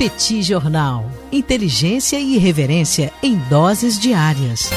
Petit Jornal. Inteligência e irreverência em doses diárias.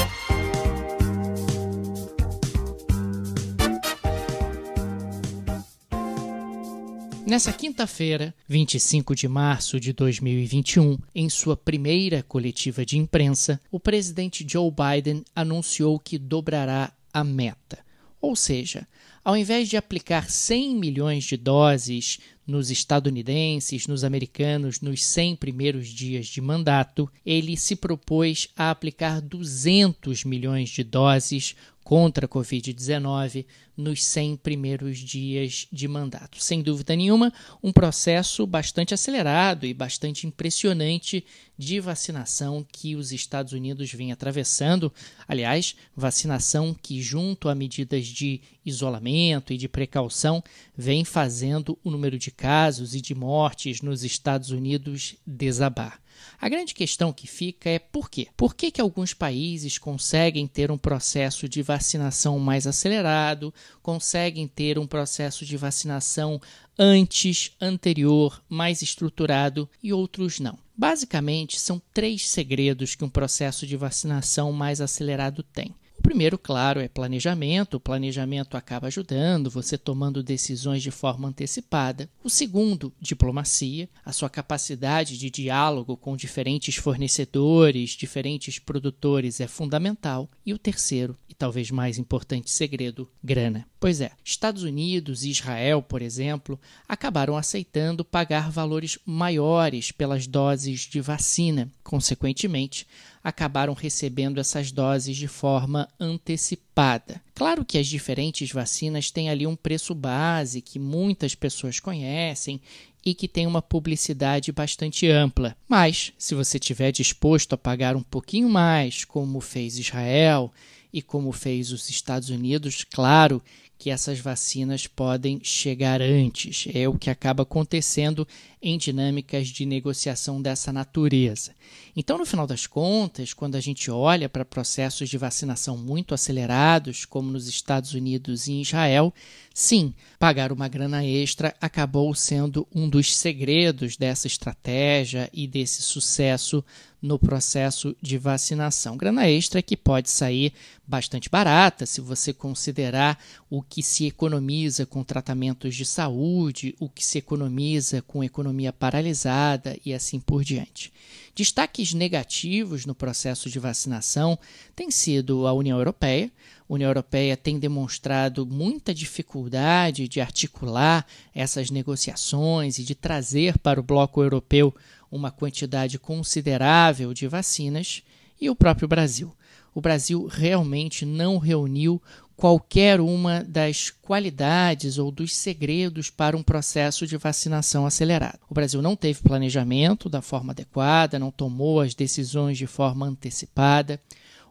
Nessa quinta-feira, 25 de março de 2021, em sua primeira coletiva de imprensa, o presidente Joe Biden anunciou que dobrará a meta ou seja, ao invés de aplicar 100 milhões de doses nos estadunidenses, nos americanos, nos 100 primeiros dias de mandato, ele se propôs a aplicar 200 milhões de doses contra a Covid-19 nos 100 primeiros dias de mandato. Sem dúvida nenhuma, um processo bastante acelerado e bastante impressionante de vacinação que os Estados Unidos vêm atravessando. Aliás, vacinação que, junto a medidas de isolamento e de precaução, vem fazendo o número de casos e de mortes nos Estados Unidos desabar. A grande questão que fica é por quê? Por que, que alguns países conseguem ter um processo de vacinação mais acelerado, conseguem ter um processo de vacinação antes, anterior, mais estruturado e outros não? Basicamente, são três segredos que um processo de vacinação mais acelerado tem primeiro, claro, é planejamento. O planejamento acaba ajudando, você tomando decisões de forma antecipada. O segundo, diplomacia, a sua capacidade de diálogo com diferentes fornecedores, diferentes produtores é fundamental. E o terceiro, e talvez mais importante segredo, grana. Pois é, Estados Unidos e Israel, por exemplo, acabaram aceitando pagar valores maiores pelas doses de vacina. Consequentemente, acabaram recebendo essas doses de forma antecipada. Claro que as diferentes vacinas têm ali um preço base que muitas pessoas conhecem e que tem uma publicidade bastante ampla. Mas, se você estiver disposto a pagar um pouquinho mais, como fez Israel e como fez os Estados Unidos, claro que essas vacinas podem chegar antes. É o que acaba acontecendo em dinâmicas de negociação dessa natureza. Então, no final das contas, quando a gente olha para processos de vacinação muito acelerados, como nos Estados Unidos e em Israel, sim, pagar uma grana extra acabou sendo um dos segredos dessa estratégia e desse sucesso no processo de vacinação. Grana extra que pode sair bastante barata se você considerar o que se economiza com tratamentos de saúde, o que se economiza com economia paralisada e assim por diante. Destaques negativos no processo de vacinação têm sido a União Europeia. A União Europeia tem demonstrado muita dificuldade de articular essas negociações e de trazer para o bloco europeu uma quantidade considerável de vacinas, e o próprio Brasil o Brasil realmente não reuniu qualquer uma das qualidades ou dos segredos para um processo de vacinação acelerado. O Brasil não teve planejamento da forma adequada, não tomou as decisões de forma antecipada.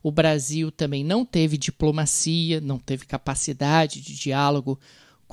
O Brasil também não teve diplomacia, não teve capacidade de diálogo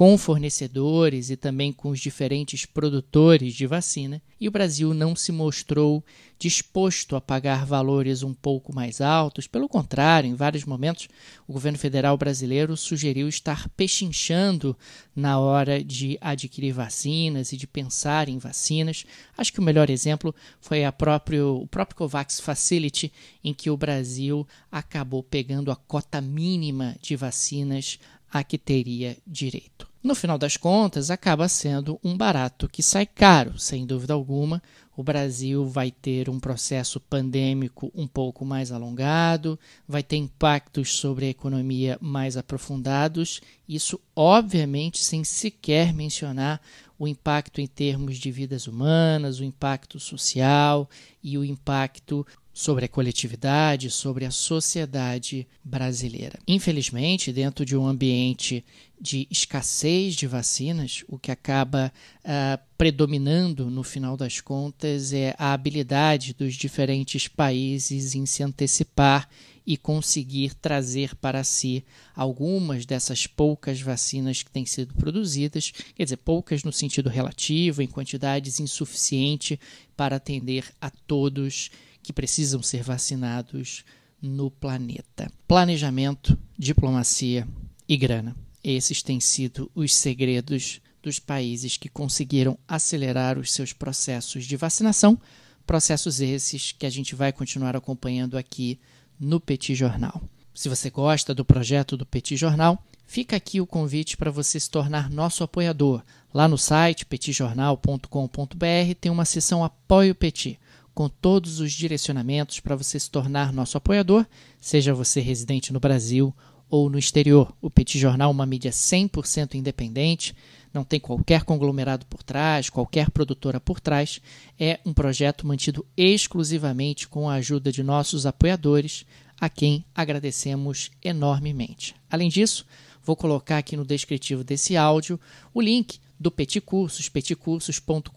com fornecedores e também com os diferentes produtores de vacina, e o Brasil não se mostrou disposto a pagar valores um pouco mais altos. Pelo contrário, em vários momentos, o governo federal brasileiro sugeriu estar pechinchando na hora de adquirir vacinas e de pensar em vacinas. Acho que o melhor exemplo foi a próprio, o próprio COVAX Facility, em que o Brasil acabou pegando a cota mínima de vacinas a que teria direito. No final das contas, acaba sendo um barato que sai caro, sem dúvida alguma. O Brasil vai ter um processo pandêmico um pouco mais alongado, vai ter impactos sobre a economia mais aprofundados, isso obviamente sem sequer mencionar o impacto em termos de vidas humanas, o impacto social e o impacto sobre a coletividade, sobre a sociedade brasileira. Infelizmente, dentro de um ambiente de escassez de vacinas, o que acaba uh, predominando no final das contas é a habilidade dos diferentes países em se antecipar e conseguir trazer para si algumas dessas poucas vacinas que têm sido produzidas, quer dizer, poucas no sentido relativo, em quantidades insuficiente para atender a todos que precisam ser vacinados no planeta. Planejamento, diplomacia e grana. Esses têm sido os segredos dos países que conseguiram acelerar os seus processos de vacinação, processos esses que a gente vai continuar acompanhando aqui no Petit Jornal. Se você gosta do projeto do Petit Jornal, fica aqui o convite para você se tornar nosso apoiador. Lá no site petijornal.com.br tem uma seção Apoio Petit com todos os direcionamentos para você se tornar nosso apoiador, seja você residente no Brasil ou no exterior. O Petit Jornal é uma mídia 100% independente, não tem qualquer conglomerado por trás, qualquer produtora por trás. É um projeto mantido exclusivamente com a ajuda de nossos apoiadores, a quem agradecemos enormemente. Além disso, vou colocar aqui no descritivo desse áudio o link do Petit Cursos, petitcursos.com.br,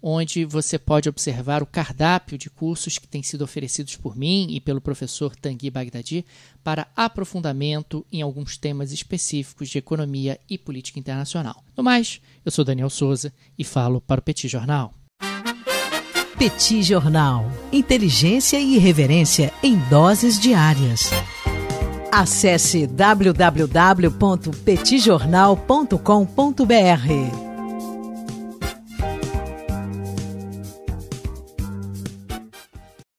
onde você pode observar o cardápio de cursos que têm sido oferecidos por mim e pelo professor Tanguy Bagdadi para aprofundamento em alguns temas específicos de economia e política internacional. No mais, eu sou Daniel Souza e falo para o Petit Jornal. Petit Jornal. Inteligência e irreverência em doses diárias. Acesse www.petijornal.com.br.